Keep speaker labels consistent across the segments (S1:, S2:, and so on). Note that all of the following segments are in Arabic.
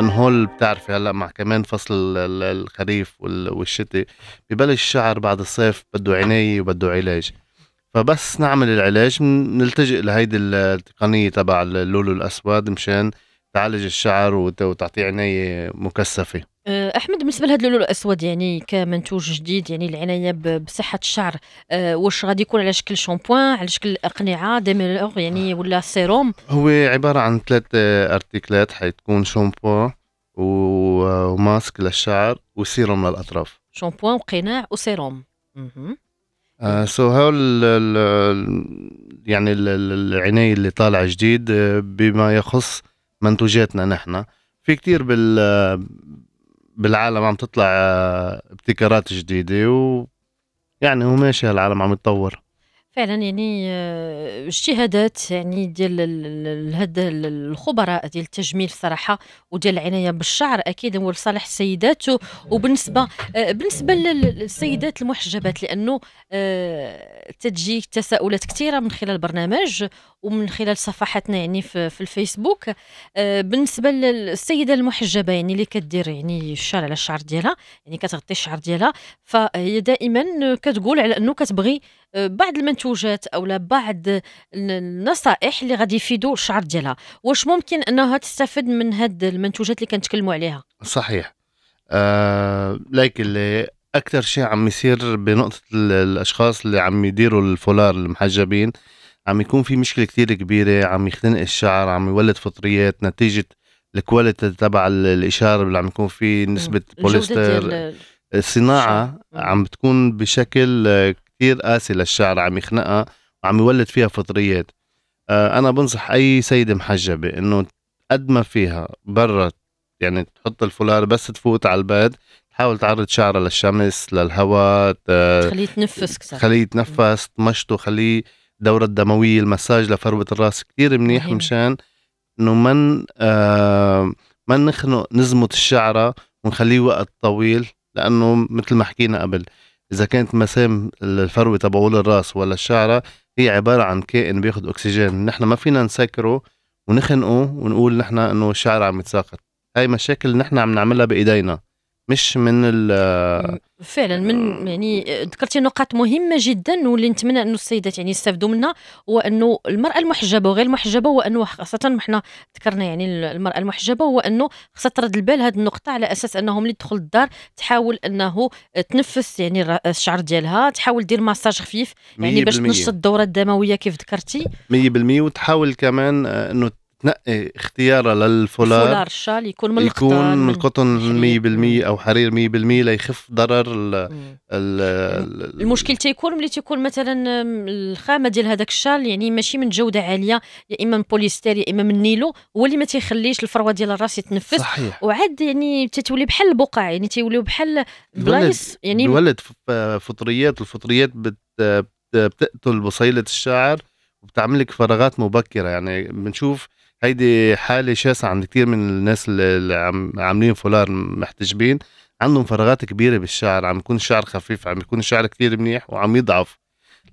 S1: هول بتعرفي هلا مع كمان فصل الخريف والشتاء ببلش الشعر بعد الصيف بده عنايه وبده علاج فبس نعمل العلاج بنلتجئ لهيدي التقنيه تبع اللولو الاسود مشان تعالج الشعر وتعطيه عنايه مكثفه
S2: أه، احمد بالنسبه لهذا اللون الاسود يعني كمنتوج جديد يعني العنايه بصحه الشعر أه واش غادي يكون على شكل شامبوان على شكل اقنعه ديميلور يعني آه. ولا سيروم
S1: هو عباره عن ثلاث ارتيكلات حيتكون شامبوان وماسك للشعر وسيروم للاطراف
S2: شامبوان وقناع وسيروم
S1: آه سو هول يعني العنايه اللي طالعه جديد آه، بما يخص منتوجاتنا نحن في كثير بال بالعالم عم تطلع آه، ابتكارات جديده ويعني هو ماشي هالعالم عم يتطور
S2: فعلا يعني آه، اجتهادات يعني ديال هاد الخبراء ديال التجميل الصراحه وديال العنايه بالشعر اكيد هو لصالح السيدات وبالنسبه آه، بالنسبه للسيدات المحجبات لانه آه، تتجي تساؤلات كثيره من خلال البرنامج ومن خلال صفحتنا يعني في الفيسبوك بالنسبه للسيده المحجبه يعني اللي كدير يعني الشعر على الشعر ديالها يعني كتغطي الشعر ديالها فهي دائما كتقول على انه كتبغي آه، بعض المنتوجات او بعض النصائح اللي غادي يفيدوا الشعر ديالها واش ممكن انها تستفد من هاد المنتوجات اللي كنتكلموا عليها
S1: صحيح آه لكن اللي اكثر شيء عم يصير بنقطه الاشخاص اللي عم يديروا الفولار المحجبين عم يكون في مشكله كثير كبيره عم يختنق الشعر عم يولد فطريات نتيجه الكواليتي تبع الاشاره اللي عم يكون في نسبه بوليستر الصناعه عم بتكون بشكل آه، كثير قاسي للشعر عم يخنقها وعم يولد فيها فطريات آه، انا بنصح اي سيده محجبه انه قد ما فيها برا يعني تحط الفولار بس تفوت على البيت تحاول تعرض شعرها للشمس للهواء آه، تخليه
S2: يتنفس كثير خليه
S1: يتنفس تمشطه خليه الدورة الدموية المساج لفروة الراس كثير منيح مهم. مشان انه من آه ما نخنق نزمت الشعرة ونخليه وقت طويل لانه مثل ما حكينا قبل اذا كانت مسام الفروه تبعول الراس ولا الشعره هي عباره عن كائن بياخد اكسجين نحن ما فينا نسكره ونخنقه ونقول نحن انه الشعر عم يتساقط هاي مشاكل نحن عم نعملها بايدينا مش من ال
S2: فعلا من يعني ذكرتي نقاط مهمه جدا واللي نتمنى انه السيدات يعني يستافدوا منها هو انه المراه المحجبه وغير المحجبه هو انه خاصه حنا ذكرنا يعني المراه المحجبه هو انه خاصها ترد البال هذه النقطه على اساس انه ملي تدخل الدار تحاول انه تنفس يعني الشعر ديالها تحاول دير ماساج خفيف يعني باش تنشط الدوره الدمويه كيف ذكرتي 100%
S1: وتحاول كمان آه، انه تنقي إيه، اختيارها للفولار فولار
S2: الشال يكون من يكون من
S1: القطن 100% او حرير 100% ليخف ضرر ال ال
S2: المشكل تيكون ملي تيكون مثلا الخامه ديال هذاك الشال يعني ماشي من جوده عاليه يا اما من بوليستير يا اما من نيلو هو اللي ما تيخليش الفروه ديال الراس يتنفس صحيح وعاد يعني تتولي بحال البقع يعني تيوليو بحال بلايص يعني ولد
S1: فطريات الفطريات بت بتقتل بصيله الشعر وبتعمل لك فراغات مبكره يعني بنشوف هيدي حاله شاسعه عند كثير من الناس اللي عاملين فولار محتجبين عندهم فراغات كبيره بالشعر عم يكون الشعر خفيف عم يكون الشعر كثير منيح وعم يضعف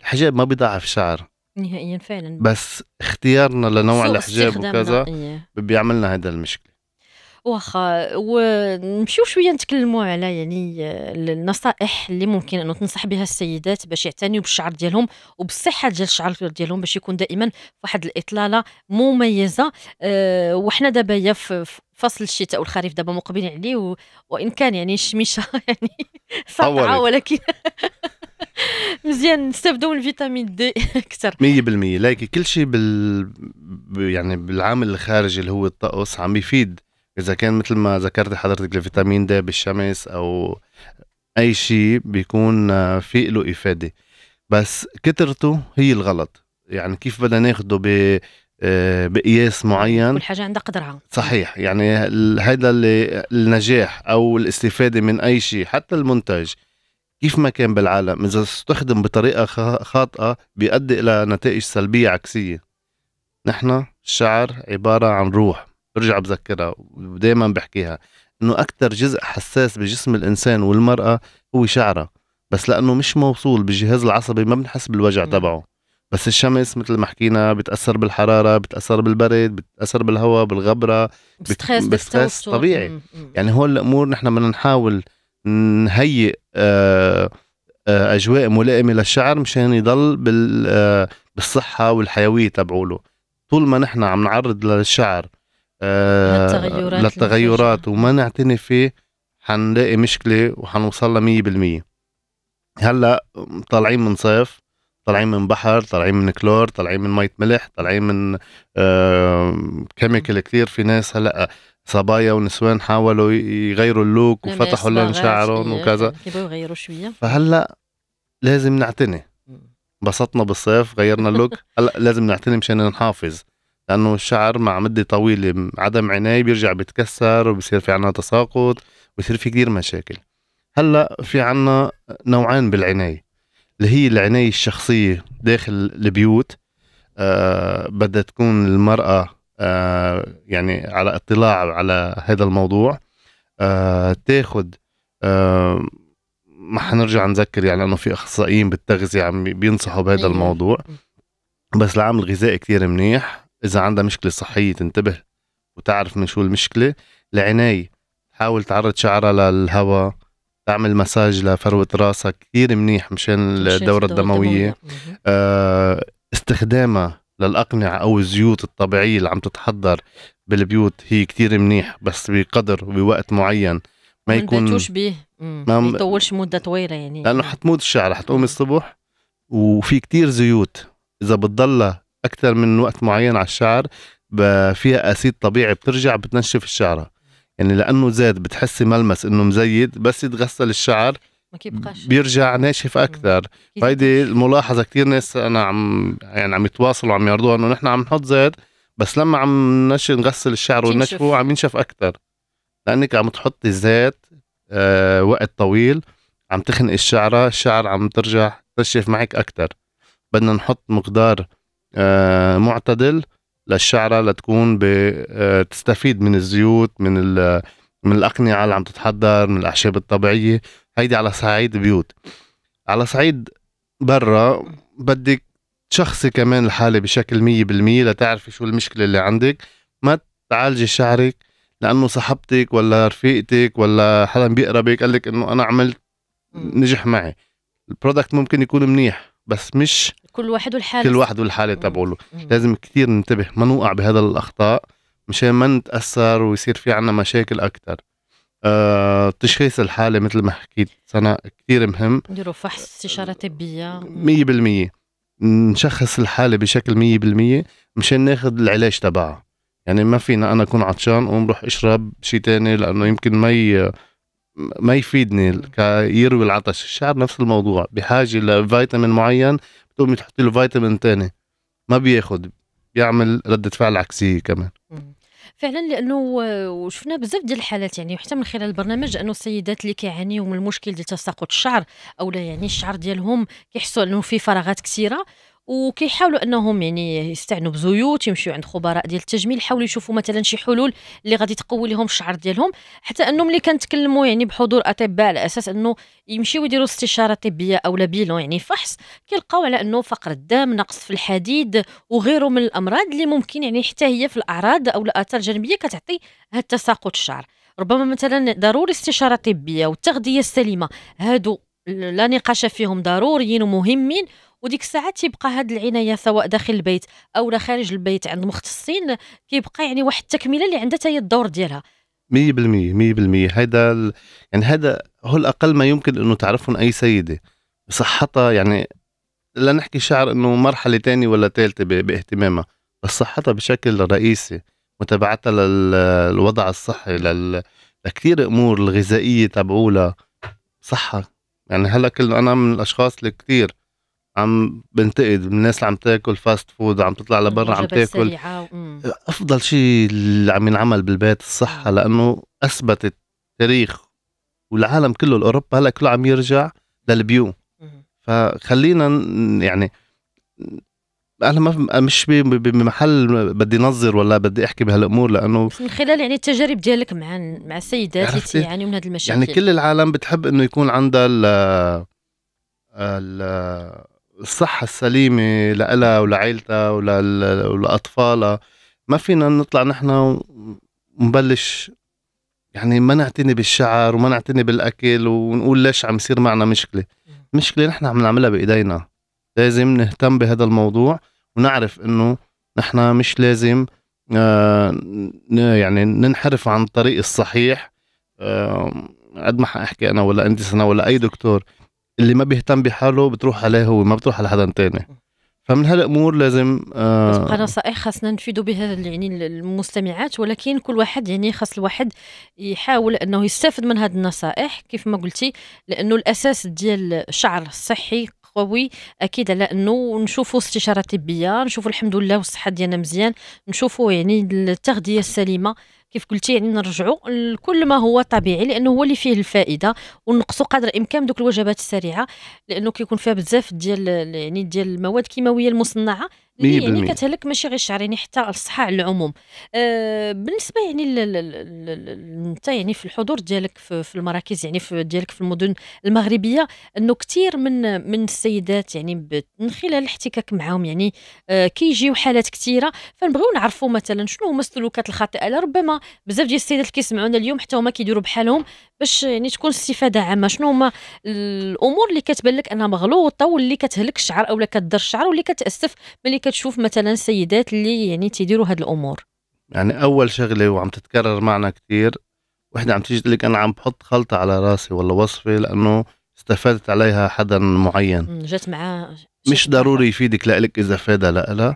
S1: الحجاب ما بيضعف شعر
S2: نهائيا فعلا
S1: بس اختيارنا لنوع الحجاب وكذا بيعملنا هذا المشكله
S2: واخا ونمشيو شويه نتكلموا على يعني آه، النصائح اللي ممكن انه تنصح بها السيدات باش يعتنيوا بالشعر ديالهم وبالصحه ديال الشعر ديالهم باش يكون دائما واحد الاطلاله مميزه أه وحنا دابا في فصل الشتاء والخريف دابا مقبلين عليه و... وان كان يعني الشميشه يعني صعبه ولكن مزيان نستافدوا من فيتامين دي اكثر 100%
S1: لكن كل شيء بال يعني بالعامل الخارجي اللي هو الطقس عم يفيد اذا كان مثل ما ذكرت حضرتك الفيتامين د بالشمس او اي شيء بيكون آه، في له افاده بس كترته هي الغلط يعني كيف بدنا ناخده ب آه، بقياس معين والحاجة عندها قدرها صحيح يعني هذا النجاح أو الاستفادة من أي شيء حتى المنتج كيف ما كان بالعالم إذا استخدم بطريقة خاطئة بيؤدي إلى نتائج سلبية عكسية نحن الشعر عبارة عن روح برجع بذكرها ودائما بحكيها انه اكثر جزء حساس بجسم الانسان والمراه هو شعرها بس لانه مش موصول بالجهاز العصبي ما بنحس بالوجع تبعه بس الشمس مثل ما حكينا بتاثر بالحراره بتاثر بالبرد بتاثر بالهواء بالغبره بتخس بتخس طبيعي مم. مم. يعني هول الامور نحن بدنا نحاول نهيئ آه، آه، اجواء ملائمه للشعر مشان يضل بال آه، بالصحه والحيويه تبعوله طول ما نحن عم نعرض للشعر آه، للتغيرات للتغيرات وما نعتني فيه حنلاقي مشكله وحنوصل لمية 100% هلا طالعين من صيف طالعين من بحر طالعين من كلور طالعين من مية ملح طالعين من آه، كيميكال كثير في ناس هلا صبايا ونسوان حاولوا يغيروا اللوك وفتحوا لون شعرهم وكذا
S2: يغيروا شويه
S1: فهلا لازم نعتني انبسطنا بالصيف غيرنا اللوك هلا لازم نعتني مشان نحافظ لانه الشعر مع مده طويله عدم عنايه بيرجع بيتكسر وبصير في عنا تساقط وبصير في كثير مشاكل هلا في عنا نوعين بالعنايه اللي هي العنايه الشخصيه داخل البيوت آه بدها تكون المراه آه يعني على اطلاع على هذا الموضوع آه تاخذ آه ما حنرجع نذكر يعني انه في اخصائيين بالتغذيه عم بينصحوا بهذا أيوة. الموضوع بس العامل الغذائي كتير منيح إذا عندها مشكلة صحية تنتبه وتعرف من شو المشكلة العناية حاول تعرض شعرها للهواء تعمل مساج لفروة راسها كثير منيح مشان الدورة الدموية آه استخدامها للأقنعة أو الزيوت الطبيعية اللي عم تتحضر بالبيوت هي كثير منيح بس بقدر وبوقت معين ما يكون
S2: به ما يطولش مدة طويلة يعني
S1: لأنه حتموت الشعر حتقوم الصبح وفي كتير زيوت إذا بتضلها اكثر من وقت معين على الشعر فيها اسيد طبيعي بترجع بتنشف الشعره يعني لانه زاد بتحسي ملمس انه مزيد بس يتغسل الشعر بيرجع ناشف اكثر فهيدي الملاحظه كثير ناس انا عم يعني عم يتواصلوا عم يعرضوها انه نحن عم نحط زيت بس لما عم نش نغسل الشعر ونشفه عم ينشف اكثر لانك عم تحطي زيت آه وقت طويل عم تخنق الشعره الشعر عم ترجع تنشف معك اكثر بدنا نحط مقدار آه، معتدل للشعرة لتكون آه، تستفيد من الزيوت من من الأقنعة اللي عم تتحضر من الأعشاب الطبيعية هيدي على صعيد بيوت على صعيد برا بدك تشخصي كمان الحالة بشكل مية بالمية لتعرفي شو المشكلة اللي عندك ما تعالجي شعرك لأنه صاحبتك ولا رفيقتك ولا حدا بيقربك قال لك إنه أنا عملت نجح معي البرودكت ممكن يكون منيح بس مش
S2: كل واحد والحاله كل واحد
S1: والحاله تبعه لازم كثير ننتبه ما نوقع بهذا الاخطاء مشان ما نتاثر ويصير في عنا مشاكل اكثر آه، تشخيص الحالة مثل ما حكيت سنة كثير مهم
S2: نديروا فحص استشارة طبية
S1: 100% نشخص الحالة بشكل 100% مشان ناخذ العلاج تبعها يعني ما فينا انا اكون عطشان اقوم روح اشرب شيء تاني لانه يمكن ما ما يفيدني يروي العطش الشعر نفس الموضوع بحاجة لفيتامين معين تقومي تحطي له فيتامين ثاني ما بياخد بيعمل ردة فعل عكسية كمان
S2: فعلا لانه وشفنا بزاف ديال الحالات يعني وحتى من خلال البرنامج انه السيدات اللي كيعانيو من المشكل ديال تساقط الشعر او لا يعني الشعر ديالهم كيحسوا انه في فراغات كثيره وكيحاولوا انهم يعني يستعنوا بزيوت يمشيو عند خبراء ديال التجميل يحاولوا يشوفوا مثلا شي حلول اللي غادي تقوي لهم الشعر ديالهم حتى انه ملي كنتكلموا يعني بحضور اطباء على اساس انه يمشيو يديروا استشاره طبيه او بيلون يعني فحص كيلقاو على انه فقر الدم نقص في الحديد وغيره من الامراض اللي ممكن يعني حتى هي في الاعراض او الاثار الجانبيه كتعطي هذا تساقط الشعر ربما مثلا ضروري استشاره طبيه والتغذيه السليمه هادو لا نقاش فيهم ضروريين ومهمين وديك الساعه تيبقى هاد العنايه سواء داخل البيت او خارج البيت عند مختصين كيبقى يعني واحد التكمله اللي عندها هي الدور ديالها
S1: 100% 100% هذا ال... يعني هذا هو الاقل ما يمكن انه تعرفهم اي سيده صحتها يعني لا نحكي شعر انه مرحله ثانيه ولا ثالثه باهتمامها بس صحتها بشكل رئيسي متابعتها للوضع الصحي لل... لكثير امور الغذائيه تبعولها صحه يعني هلا كل انا من الاشخاص اللي كثير عم بنتقد الناس اللي عم تاكل فاست فود عم تطلع لبرا عم تاكل سريعة. افضل شيء اللي عم ينعمل بالبيت الصحه لانه اثبتت تاريخ والعالم كله الاوروبا هلا كله عم يرجع للبيو فخلينا يعني انا ما مش بمحل بدي نظر ولا بدي احكي بهالامور لانه
S2: من خلال يعني التجارب ديالك مع مع السيدات اللي يعني من هذه المشاكل يعني كل
S1: العالم بتحب انه يكون عندها ال ال الصحة السليمة لإلها ولعائلتها ولأطفالها ما فينا نطلع نحن ونبلش يعني ما نعتني بالشعر وما نعتني بالأكل ونقول ليش عم يصير معنا مشكلة مشكلة نحن عم نعملها بإيدينا لازم نهتم بهذا الموضوع ونعرف إنه نحن مش لازم آه، يعني ننحرف عن الطريق الصحيح آه، قد ما حاحكي انا ولا انت سنه ولا اي دكتور اللي ما بيهتم بحاله بتروح عليه هو ما بتروح على حدا تاني فمن هالامور لازم آه بس
S2: نصائح خاصنا نفيدوا بها يعني المستمعات ولكن كل واحد يعني خاص الواحد يحاول انه يستافد من هذه النصائح كيف ما قلتي لانه الاساس ديال الشعر الصحي قوي اكيد على انه نشوفوا استشاره طبيه نشوفوا الحمد لله والصحه ديالنا مزيان نشوفوا يعني التغذيه السليمه كيف قلتي يعني نرجعوا لكل ما هو طبيعي لانه هو اللي فيه الفائده ونقصوا قدر الامكان دوك الوجبات السريعه لانه كيكون فيها بزاف ديال يعني ديال المواد الكيماويه المصنعه يعني اللي يعني كتهلك ماشي غير الشعر يعني حتى الصحه على العموم أه بالنسبه يعني انت يعني في الحضور ديالك في, في المراكز يعني في ديالك في المدن المغربيه انه كثير من من السيدات يعني من خلال الاحتكاك معهم يعني أه كيجيو حالات كثيره فنبغيو نعرفوا مثلا شنو هما السلوكات الخاطئه لربما بزاف ديال السيدات اللي كيسمعونا اليوم حتى هما كيديروا بحالهم باش يعني تكون استفاده عامه شنو هما الامور اللي كتبان لك انها مغلوطه واللي كتهلك الشعر اولا كدر الشعر واللي كتاسف ملي كتشوف مثلا سيدات اللي يعني تيديروا هاد الامور
S1: يعني اول شغله وعم تتكرر معنا كثير وحده عم تيجي تقول لك انا عم بحط خلطه على راسي ولا وصفه لانه استفادت عليها حدا معين
S2: جات معاه
S1: مش ضروري يفيدك لك اذا فادها لا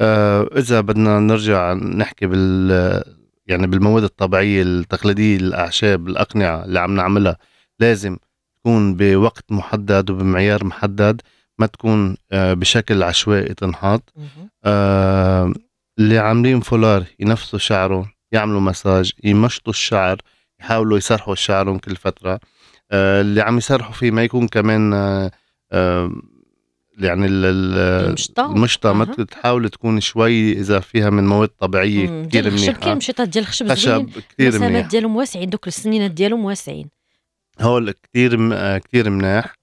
S1: آه اذا بدنا نرجع نحكي بال يعني بالمواد الطبيعيه التقليديه الاعشاب الاقنعه اللي عم نعملها لازم تكون بوقت محدد وبمعيار محدد ما تكون آه، بشكل عشوائي تنحط آه، اللي عاملين فولار ينفسوا شعره يعملوا مساج يمشطوا الشعر يحاولوا يسرحوا شعرهم كل فتره آه، اللي عم يسرحوا فيه ما يكون كمان يعني المشطه المشطه ما أه. تحاول تكون شوي اذا فيها من مواد طبيعيه كثير منيحه الخشب
S2: كاين ديال الخشب خشب كثير منيح المسامات ديالهم واسعين دوك السنينات ديالهم واسعين
S1: هول كثير م... آه، كثير مناح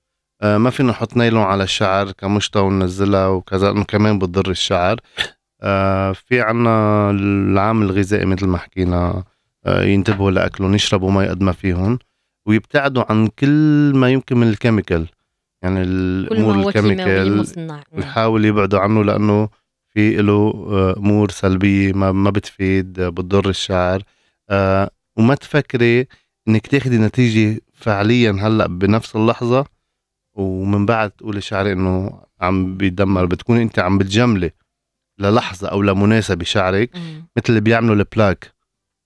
S1: آه، ما فينا نحط نايلون على الشعر كمشطه وننزلها وكذا انه كمان بتضر الشعر آه، في عنا العامل الغذائي مثل ما حكينا ينتبهوا لاكلهم يشربوا مي قد ما فيهم ويبتعدوا عن كل ما يمكن من الكيميكال يعني الامور الكيميكال نحاول نعم. يبعدوا عنه لانه في له امور آه، سلبيه ما ما بتفيد آه، بتضر الشعر آه، وما تفكري انك تاخذي نتيجه فعليا هلا بنفس اللحظه ومن بعد تقولي شعري انه عم بيدمر بتكوني انت عم بتجملي للحظه او لمناسبه شعرك مثل اللي بيعملوا البلاك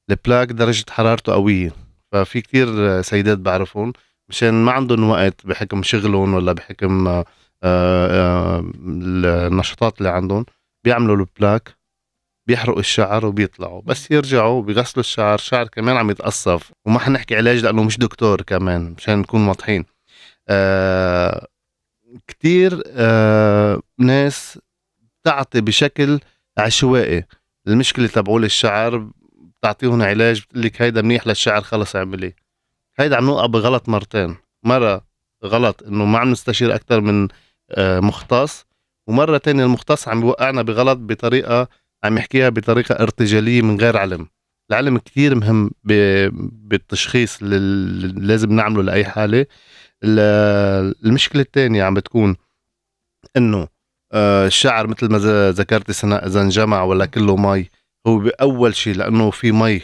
S1: البلاك درجه حرارته قويه ففي كتير سيدات بعرفهم مشان ما عندهم وقت بحكم شغلهم ولا بحكم آه، آه، آه، النشاطات اللي عندهم بيعملوا البلاك بيحرقوا الشعر وبيطلعوا بس يرجعوا بيغسلوا الشعر الشعر كمان عم يتقصف وما حنحكي علاج لانه مش دكتور كمان مشان نكون واضحين آه كتير آه ناس بتعطي بشكل عشوائي المشكله تبعول الشعر بتعطيهم علاج بتقول لك هيدا منيح للشعر خلص اعمليه هيدا عم نوقع بغلط مرتين مرة غلط انه ما عم نستشير اكثر من آه، مختص ومرة تانية المختص عم يوقعنا بغلط بطريقة عم يحكيها بطريقة ارتجالية من غير علم العلم كتير مهم بالتشخيص اللي لازم نعمله لأي حالة المشكلة الثانية عم بتكون انه آه، الشعر مثل ما ذكرت سناء اذا انجمع ولا كله مي هو باول شيء لانه في مي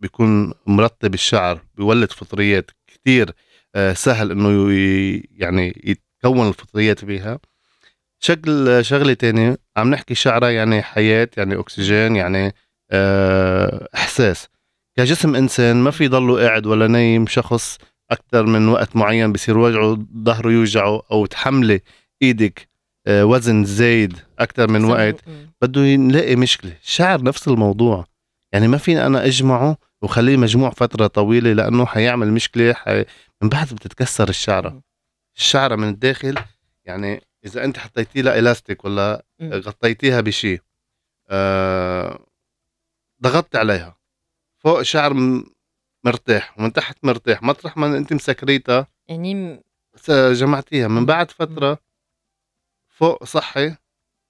S1: بيكون مرطب الشعر بيولد فطريات كتير آه، سهل انه يعني يتكون الفطريات فيها شكل شغله تانية عم نحكي شعره يعني حياه يعني اكسجين يعني آه، احساس كجسم انسان ما في ضله قاعد ولا نايم شخص اكثر من وقت معين بصير وجعه ظهره يوجعه او تحملي ايدك آه، وزن زايد اكثر من وقت بده نلاقي مشكله الشعر نفس الموضوع يعني ما فيني انا اجمعه وخليه مجموع فتره طويله لانه حيعمل مشكله حي... من بعد بتتكسر الشعره الشعره من الداخل يعني اذا انت حطيتي لها الاستيك ولا غطيتيها بشيء آه... ضغطت عليها فوق شعر مرتاح ومن تحت مرتاح مطرح ما انت مسكريتها يعني جمعتيها من بعد فتره فوق صحي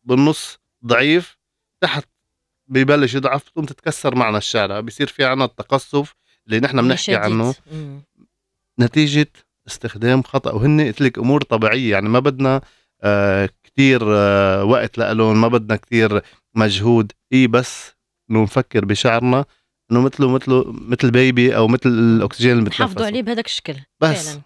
S1: بالنص ضعيف تحت ببلش يضعف تقوم تتكسر معنا الشارع بصير في عنا التقصف اللي نحن أمم، بنحكي عنه أمم. نتيجه استخدام خطا وهن قلت لك امور طبيعيه يعني ما بدنا آه كثير آه وقت لألون ما بدنا كثير مجهود هي بس انه نفكر بشعرنا انه مثله مثله مثل بيبي او مثل الاكسجين اللي بتحافظوا
S2: عليه بهذاك الشكل بس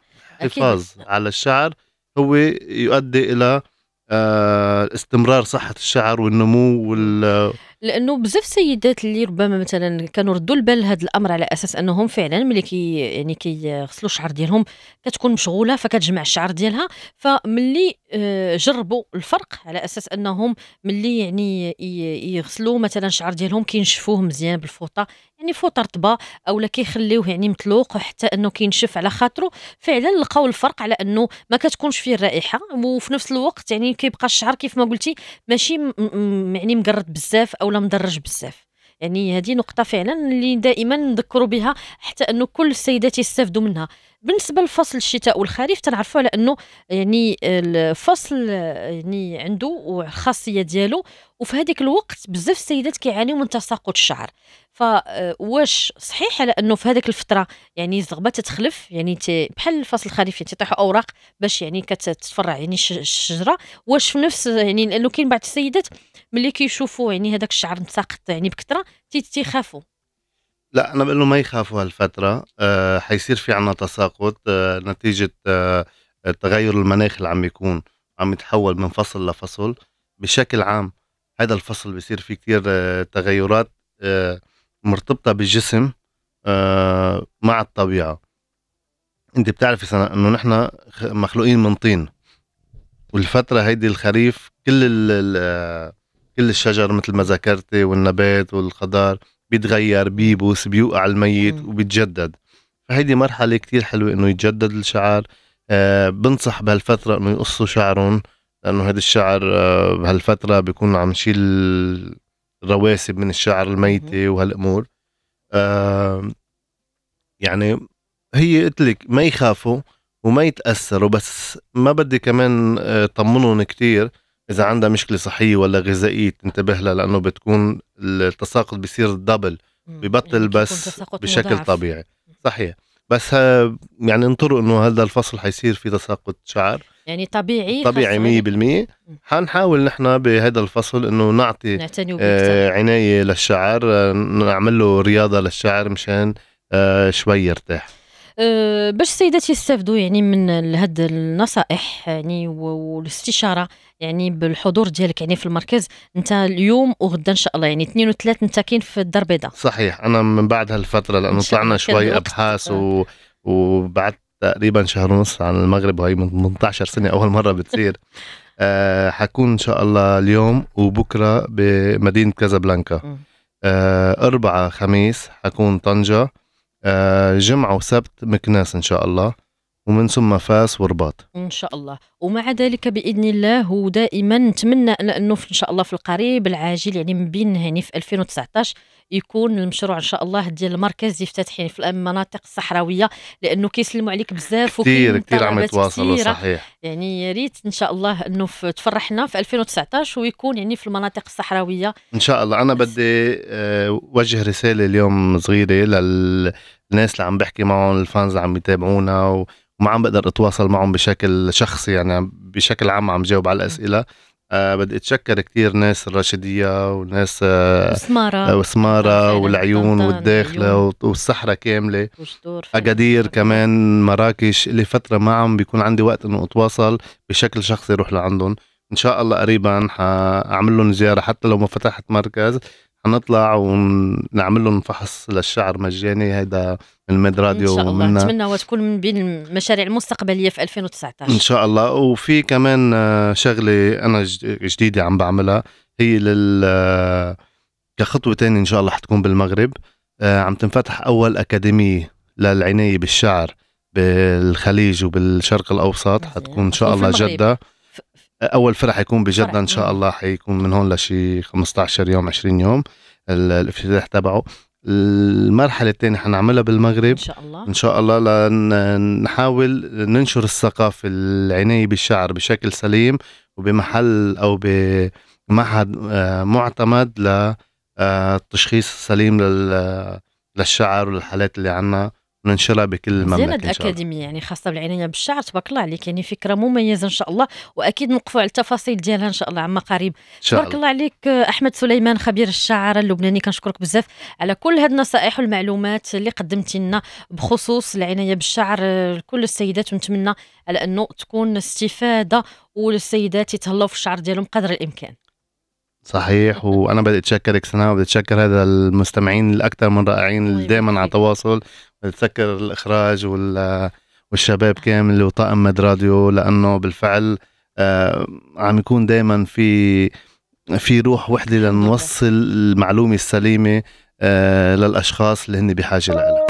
S2: الحفاظ
S1: على الشعر هو يؤدي الى آه استمرار صحه الشعر والنمو وال
S2: لانه بزاف السيدات اللي ربما مثلا كانوا ردوا البال لهذا الامر على اساس انهم فعلا ملي كي يعني كيغسلوا الشعر ديالهم كتكون مشغوله فكتجمع الشعر ديالها فملي آه، جربوا الفرق على اساس انهم ملي يعني يغسلوا مثلا الشعر ديالهم كينشفوه مزيان بالفوطه يعني فوط رطبه اولا كيخليوه يعني متلوق حتى انه كينشف على خاطرو فعلا لقاو الفرق على انه ما كتكونش فيه الرائحه وفي نفس الوقت يعني كيبقى الشعر كيف ما قلتي ماشي م- يعني مقرد بزاف اولا مدرج بزاف يعني هذه نقطه فعلا اللي دائما نذكروا بها حتى انه كل السيدات يستافدوا منها بالنسبه لفصل الشتاء والخريف تنعرفوا على انه يعني الفصل يعني عنده الخاصيه ديالو وفي هذيك الوقت بزاف السيدات كيعانيو من تساقط الشعر فواش آه، صحيح على انه في هذيك الفتره يعني الزغبه تتخلف يعني بحال الفصل الخريفي تطيحوا اوراق باش يعني كتتفرع يعني الشجره واش في نفس يعني لانه كاين بعض السيدات ملي كيشوفوا يعني هذاك الشعر متساقط يعني بكثره تيخافوا
S1: لا انا بقول له ما يخافوا هالفتره أه حيصير في عنا تساقط أه نتيجه أه تغير المناخ اللي عم يكون عم يتحول من فصل لفصل بشكل عام هذا الفصل بيصير فيه كتير أه تغيرات أه مرتبطه بالجسم أه مع الطبيعه انت بتعرفي سنة انه نحن مخلوقين من طين والفتره هيدي الخريف كل ال آه، كل الشجر مثل ما ذكرتي والنبات والخضار بيتغير بيبوس بيوقع الميت مم. وبيتجدد فهيدي مرحلة كتير حلوة انه يتجدد الشعر آه بنصح بهالفترة انه يقصوا شعرهم لانه هذا الشعر آه بهالفترة بيكون عم يشيل الرواسب من الشعر الميتة وهالامور آه يعني هي قلت لك ما يخافوا وما يتاثروا بس ما بدي كمان آه، طمنهم كتير اذا عندها مشكله صحيه ولا غذائيه تنتبه لها لانه بتكون التساقط بيصير دبل ببطل يعني بس بشكل مضعف. طبيعي صحيح بس يعني انطروا انه هذا الفصل حيصير في تساقط شعر
S2: يعني طبيعي طبيعي
S1: 100% حنحاول نحن بهذا الفصل انه نعطي آه عنايه للشعر آه، نعمل له رياضه للشعر مشان آه شوي يرتاح
S2: آه، باش السيدات يستافدوا يعني من هاد النصائح يعني والاستشاره يعني بالحضور ديالك يعني في المركز انت اليوم وغدا ان شاء الله يعني اثنين وثلاث انت كاين في الدار البيضاء
S1: صحيح انا من بعد هالفتره لانه طلعنا شوي ابحاث و... وبعد تقريبا شهر ونص عن المغرب وهي من 18 سنه اول مره بتصير أه حكون ان شاء الله اليوم وبكره بمدينه كازابلانكا أه أربعة خميس حكون طنجة أه جمعة وسبت مكناس إن شاء الله ومن ثم فاس ورباط
S2: ان شاء الله ومع ذلك باذن الله ودائما نتمنى انه ان شاء الله في القريب العاجل يعني من بين هنا في 2019 يكون المشروع ان شاء الله ديال المركز يفتتح يعني في المناطق الصحراويه لانه كيسلموا عليك بزاف كثير كثير عم يتواصلوا صحيح يعني يا ريت ان شاء الله انه تفرحنا في 2019 ويكون يعني في المناطق الصحراويه
S1: ان شاء الله انا بدي آه، وجه رساله اليوم صغيره للناس اللي عم بحكي معهم الفانز اللي عم يتابعونا وما عم بقدر اتواصل معهم بشكل شخصي يعني بشكل عام عم جاوب على الاسئله أه بدي اتشكر كثير ناس الراشديه وناس أه وسماره آه، وسماره والعيون والداخله والصحراء كامله اكادير كمان مراكش لي فتره ما عم بيكون عندي وقت انه اتواصل بشكل شخصي روح لعندهم ان شاء الله قريبا حاعمل لهم زياره حتى لو ما فتحت مركز حنطلع ونعمل لهم فحص للشعر مجاني هيدا الميد راديو ان شاء الله نتمنى
S2: تكون من بين المشاريع المستقبليه في 2019 ان
S1: شاء الله وفي كمان آه، شغله انا جديده عم بعملها هي لل آه، كخطوه ثانيه ان شاء الله حتكون بالمغرب آه، عم تنفتح اول اكاديميه للعنايه بالشعر بالخليج وبالشرق الاوسط حتكون ان شاء الله جده اول فرع حيكون بجده ان شاء الله حيكون من هون لشي 15 يوم 20 يوم الافتتاح تبعه المرحله الثانيه حنعملها بالمغرب ان شاء الله ان شاء الله لنحاول ننشر الثقافه العنايه بالشعر بشكل سليم وبمحل او بمعهد آه، معتمد للتشخيص آه، السليم للشعر والحالات اللي عندنا ننشرها بكل المملكه زينة الاكاديميه
S2: يعني خاصه بالعنايه بالشعر تبارك الله عليك يعني فكره مميزه ان شاء الله واكيد نوقفوا على التفاصيل ديالها ان شاء الله عما قريب تبارك الله عليك احمد سليمان خبير الشعر اللبناني كنشكرك بزاف على كل هاد النصائح والمعلومات اللي قدمتي لنا بخصوص العنايه بالشعر لكل السيدات ونتمنى على انه تكون استفاده والسيدات يتهلاو في الشعر ديالهم قدر الامكان
S1: صحيح وانا بدي اتشكرك سناء وبدي اتشكر هذا المستمعين الاكثر من رائعين اللي دائما على تواصل تسكر الاخراج وال والشباب كامل وطاقم مد راديو لانه بالفعل آه، عم يكون دائما في في روح وحده لنوصل المعلومه السليمه آه، للاشخاص اللي هن بحاجه لها